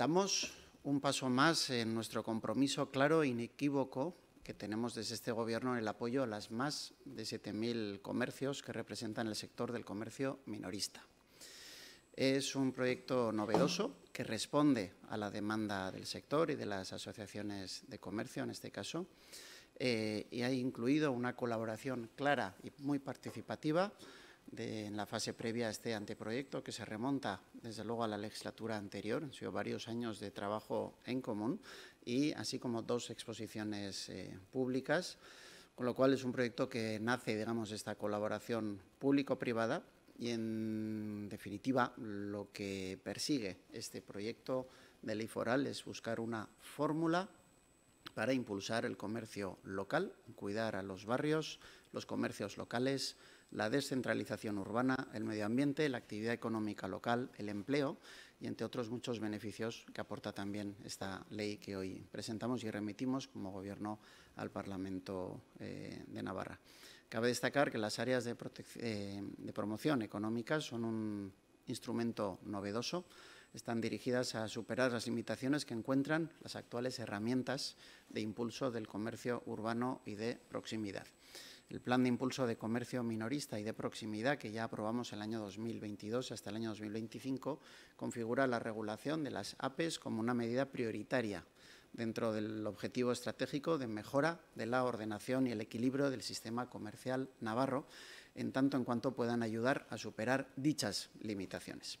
Damos un paso más en nuestro compromiso claro e inequívoco que tenemos desde este Gobierno en el apoyo a las más de 7.000 comercios que representan el sector del comercio minorista. Es un proyecto novedoso que responde a la demanda del sector y de las asociaciones de comercio, en este caso, eh, y ha incluido una colaboración clara y muy participativa en la fase previa a este anteproyecto, que se remonta desde luego a la legislatura anterior, han sido varios años de trabajo en común, y así como dos exposiciones eh, públicas, con lo cual es un proyecto que nace, digamos, esta colaboración público-privada y, en definitiva, lo que persigue este proyecto de ley foral es buscar una fórmula para impulsar el comercio local, cuidar a los barrios, los comercios locales, la descentralización urbana, el medio ambiente, la actividad económica local, el empleo y entre otros muchos beneficios que aporta también esta ley que hoy presentamos y remitimos como Gobierno al Parlamento eh, de Navarra. Cabe destacar que las áreas de, eh, de promoción económica son un instrumento novedoso están dirigidas a superar las limitaciones que encuentran las actuales herramientas de impulso del comercio urbano y de proximidad. El Plan de Impulso de Comercio Minorista y de Proximidad, que ya aprobamos el año 2022 hasta el año 2025, configura la regulación de las APEs como una medida prioritaria dentro del objetivo estratégico de mejora de la ordenación y el equilibrio del sistema comercial navarro, en tanto en cuanto puedan ayudar a superar dichas limitaciones.